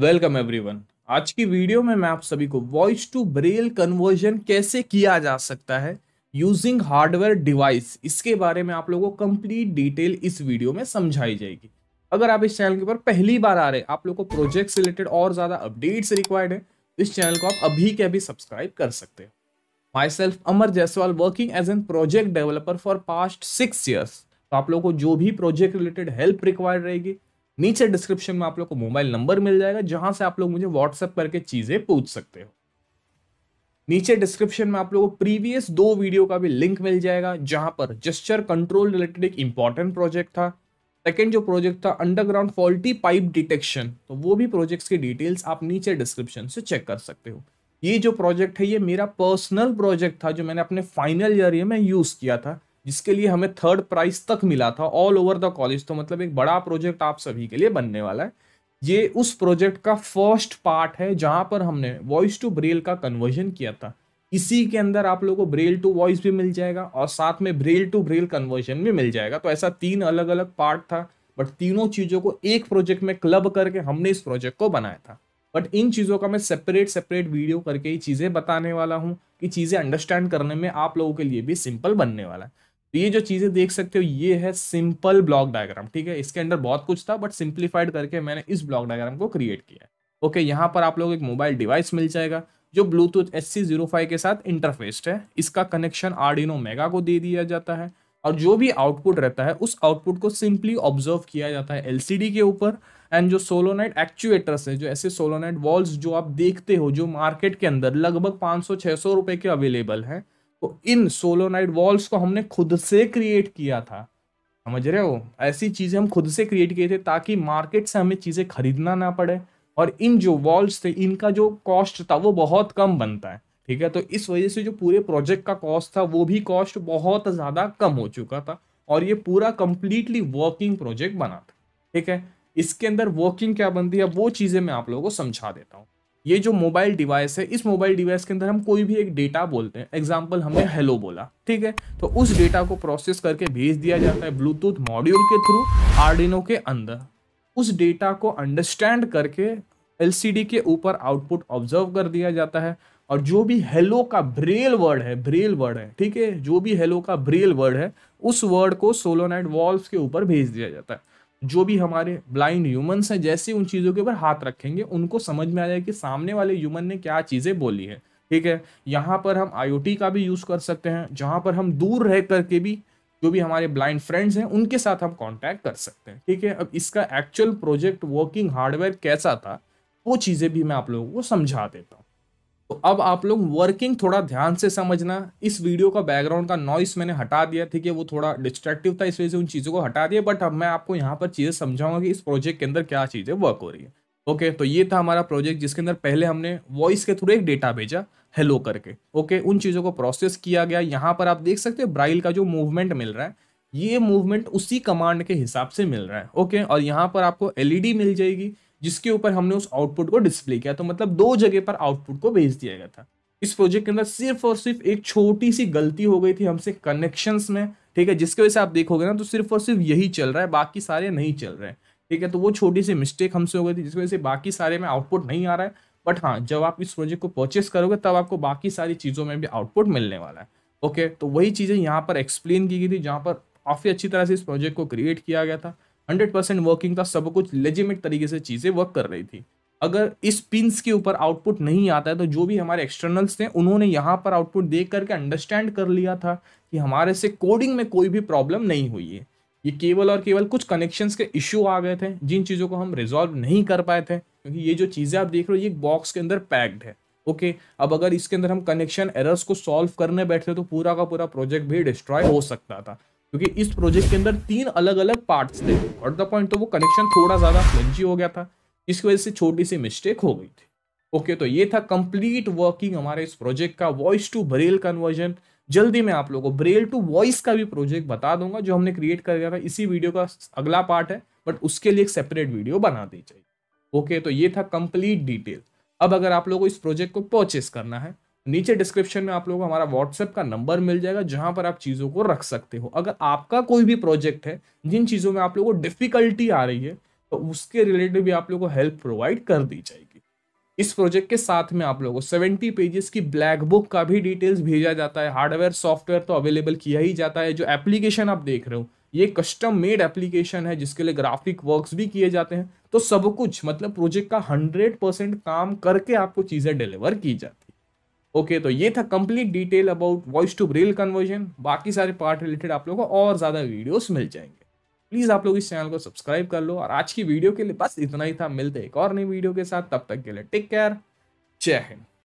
welcome everyone आज की video में मैं आप सभी को वॉइस टू ब्रेल कन्वर्जन कैसे किया जा सकता है यूजिंग हार्डवेयर डिवाइस इसके बारे में आप लोगों को कंप्लीट डिटेल इस वीडियो में समझाई जाएगी अगर आप इस चैनल के ऊपर पहली बार आ रहे हैं आप लोगों को प्रोजेक्ट से रिलेटेड और ज़्यादा अपडेट्स रिक्वायर्ड है इस चैनल को आप अभी के अभी सब्सक्राइब कर सकते हैं myself Amar Jaiswal working as an project developer for past six years तो आप लोगों को जो भी प्रोजेक्ट रिलेटेड हेल्प रिक्वायर्ड रहेगी नीचे डिस्क्रिप्शन में आप लोग को मोबाइल नंबर मिल जाएगा जहां से आप लोग मुझे व्हाट्सएप करके चीजें पूछ सकते हो नीचे डिस्क्रिप्शन में आप लोगों को प्रीवियस दो वीडियो का भी लिंक मिल जाएगा जहां पर जस्चर कंट्रोल रिलेटेड एक इंपॉर्टेंट प्रोजेक्ट था सेकेंड जो प्रोजेक्ट था अंडरग्राउंड फॉल्टी पाइप डिटेक्शन तो वो भी प्रोजेक्ट्स की डिटेल्स आप नीचे डिस्क्रिप्शन से चेक कर सकते हो ये जो प्रोजेक्ट है ये मेरा पर्सनल प्रोजेक्ट था जो मैंने अपने फाइनल ईयर में यूज़ किया था जिसके लिए हमें थर्ड प्राइज तक मिला था ऑल ओवर द कॉलेज तो मतलब एक बड़ा प्रोजेक्ट आप सभी के लिए बनने वाला है ये उस प्रोजेक्ट का फर्स्ट पार्ट है जहाँ पर हमने वॉइस टू ब्रेल का कन्वर्जन किया था इसी के अंदर आप लोगों को ब्रेल टू वॉइस भी मिल जाएगा और साथ में ब्रेल टू ब्रेल कन्वर्जन भी मिल जाएगा तो ऐसा तीन अलग अलग पार्ट था बट तीनों चीज़ों को एक प्रोजेक्ट में क्लब करके हमने इस प्रोजेक्ट को बनाया था बट इन चीज़ों का मैं सेपरेट सेपरेट वीडियो करके ही चीज़ें बताने वाला हूँ कि चीज़ें अंडरस्टैंड करने में आप लोगों के लिए भी सिंपल बनने वाला है तो ये जो चीज़ें देख सकते हो ये है सिंपल ब्लॉक डायग्राम ठीक है इसके अंदर बहुत कुछ था बट सिंप्लीफाइड करके मैंने इस ब्लॉक डायग्राम को क्रिएट किया ओके यहाँ पर आप लोग एक मोबाइल डिवाइस मिल जाएगा जो Bluetooth S C zero five के साथ इंटरफेस्ड है इसका कनेक्शन आर्डिनो मेगा को दे दिया जाता है और जो भी आउटपुट रहता है उस आउटपुट को सिंपली ऑब्जर्व किया जाता है एलसीडी के ऊपर एंड जो सोलोनाइट एक्चुएटर्स है जो ऐसे सोलोनाइट वॉल्स जो आप देखते हो जो मार्केट के अंदर लगभग 500-600 रुपए के अवेलेबल हैं तो इन सोलोनाइट वॉल्स को हमने खुद से क्रिएट किया था समझ रहे हो ऐसी चीज़ें हम खुद से क्रिएट किए थे ताकि मार्केट से हमें चीज़ें खरीदना ना पड़े और इन जो वॉल्स थे इनका जो कॉस्ट था वो बहुत कम बनता है ठीक है तो इस वजह से जो पूरे प्रोजेक्ट का कॉस्ट था वो भी कॉस्ट बहुत ज़्यादा कम हो चुका था और ये पूरा कंप्लीटली वर्किंग प्रोजेक्ट बना था ठीक है इसके अंदर वर्किंग क्या बनती है वो चीज़ें मैं आप लोगों को समझा देता हूँ ये जो मोबाइल डिवाइस है इस मोबाइल डिवाइस के अंदर हम कोई भी एक डेटा बोलते हैं एग्जाम्पल हमने हेलो बोला ठीक है तो उस डेटा को प्रोसेस करके भेज दिया जाता है ब्लूटूथ मॉड्यूल के थ्रू आर्डिनो के अंदर उस डेटा को अंडरस्टैंड करके एलसीडी के ऊपर आउटपुट ऑब्जर्व कर दिया जाता है और जो भी हेलो का ब्रेल वर्ड है ब्रेल वर्ड है ठीक है जो भी हेलो का ब्रेल वर्ड है उस वर्ड को सोलोनाइट वॉल्व के ऊपर भेज दिया जाता है जो भी हमारे ब्लाइंड ह्यूमन्स हैं जैसे उन चीज़ों के ऊपर हाथ रखेंगे उनको समझ में आ जाए कि सामने वाले ह्यूमन ने क्या चीज़ें बोली है ठीक है यहाँ पर हम आई का भी यूज़ कर सकते हैं जहाँ पर हम दूर रह करके भी जो भी हमारे ब्लाइंड फ्रेंड्स हैं उनके साथ हम कॉन्टैक्ट कर सकते हैं ठीक है अब इसका एक्चुअल प्रोजेक्ट वर्किंग हार्डवेयर कैसा था वो चीज़ें भी मैं आप लोगों को समझा देता हूँ तो अब आप लोग वर्किंग थोड़ा ध्यान से समझना इस वीडियो का बैकग्राउंड का नॉइस मैंने हटा दिया ठीक है वो थोड़ा डिस्ट्रैक्टिव था इस वजह से उन चीज़ों को हटा दिया बट अब मैं आपको यहाँ पर चीज़ें समझाऊंगा कि इस प्रोजेक्ट के अंदर क्या चीज़ें वर्क हो रही है ओके तो ये था हमारा प्रोजेक्ट जिसके अंदर पहले हमने वॉइस के थ्रू एक डेटा भेजा हेलो करके ओके उन चीज़ों को प्रोसेस किया गया यहाँ पर आप देख सकते हैं ब्राइल का जो मूवमेंट मिल रहा है ये मूवमेंट उसी कमांड के हिसाब से मिल रहा है ओके और यहाँ पर आपको एलईडी e मिल जाएगी जिसके ऊपर हमने उस आउटपुट को डिस्प्ले किया तो मतलब दो जगह पर आउटपुट को भेज दिया गया था इस प्रोजेक्ट के अंदर सिर्फ और सिर्फ एक छोटी सी गलती हो गई थी हमसे कनेक्शंस में ठीक है जिसकी वजह से आप देखोगे ना तो सिर्फ और सिर्फ यही चल रहा है बाकी सारे नहीं चल रहे हैं ठीक है तो वो छोटी सी मिस्टेक हमसे हो गई थी जिसकी वजह से बाकी सारे में आउटपुट नहीं आ रहा है बट हाँ जब आप इस प्रोजेक्ट को परचेस करोगे तब आपको बाकी सारी चीज़ों में भी आउटपुट मिलने वाला है ओके तो वही चीज़ें यहाँ पर एक्सप्लेन की गई थी जहाँ पर काफ़ी अच्छी तरह से इस प्रोजेक्ट को क्रिएट किया गया था हंड्रेड परसेंट वर्किंग था सब कुछ लेजिमेट तरीके से चीज़ें वर्क कर रही थी अगर इस पिंस के ऊपर आउटपुट नहीं आता है तो जो भी हमारे एक्सटर्नल्स थे उन्होंने यहाँ पर आउटपुट देख करके अंडरस्टैंड कर लिया था कि हमारे से कोडिंग में कोई भी प्रॉब्लम नहीं हुई है ये केवल और केवल कुछ कनेक्शंस के इश्यू आ गए थे जिन चीज़ों को हम रिजॉल्व नहीं कर पाए थे क्योंकि ये जो चीज़ें आप देख रहे हो ये बॉक्स के अंदर पैक्ड है ओके अब अगर इसके अंदर हम कनेक्शन एरर्स को सॉल्व करने बैठते तो पूरा का पूरा प्रोजेक्ट भी डिस्ट्रॉय हो सकता था क्योंकि इस प्रोजेक्ट के अंदर तीन अलग अलग पार्ट्स थे और द पॉइंट तो वो कनेक्शन थोड़ा ज़्यादा फ्लेंजी हो गया था इसकी वजह से छोटी सी मिस्टेक हो गई थी ओके तो ये था कंप्लीट वर्किंग हमारे इस प्रोजेक्ट का वॉइस टू ब्रेल कन्वर्जन जल्दी मैं आप लोगों को ब्रेल टू वॉइस का भी प्रोजेक्ट बता दूंगा जो हमने क्रिएट कर दिया था इसी वीडियो का अगला पार्ट है बट उसके लिए एक सेपरेट वीडियो बना दी चाहिए ओके तो ये था कंप्लीट डिटेल अब अगर आप लोगों को इस प्रोजेक्ट को परचेस करना है नीचे डिस्क्रिप्शन में आप लोगों को हमारा व्हाट्सएप का नंबर मिल जाएगा जहां पर आप चीज़ों को रख सकते हो अगर आपका कोई भी प्रोजेक्ट है जिन चीज़ों में आप लोगों को डिफिकल्टी आ रही है तो उसके रिलेटेड भी आप लोगों को हेल्प प्रोवाइड कर दी जाएगी इस प्रोजेक्ट के साथ में आप लोगों को सेवेंटी पेजेस की ब्लैक बुक का भी डिटेल्स भेजा जाता है हार्डवेयर सॉफ्टवेयर तो अवेलेबल किया ही जाता है जो एप्लीकेशन आप देख रहे हो ये कस्टम मेड एप्लीकेशन है जिसके लिए ग्राफिक वर्क्स भी किए जाते हैं तो सब कुछ मतलब प्रोजेक्ट का हंड्रेड परसेंट काम करके आपको चीज़ें डिलीवर की जाती ओके तो ये था complete detail about voice to Braille conversion बाकी सारे पार्ट रिलेटेड आप लोगों को और ज़्यादा वीडियोस मिल जाएंगे प्लीज़ आप लोग इस चैनल को सब्सक्राइब कर लो और आज की वीडियो के लिए बस इतना ही था मिलते एक और नई वीडियो के साथ तब तक के लिए टेक केयर जय हिंद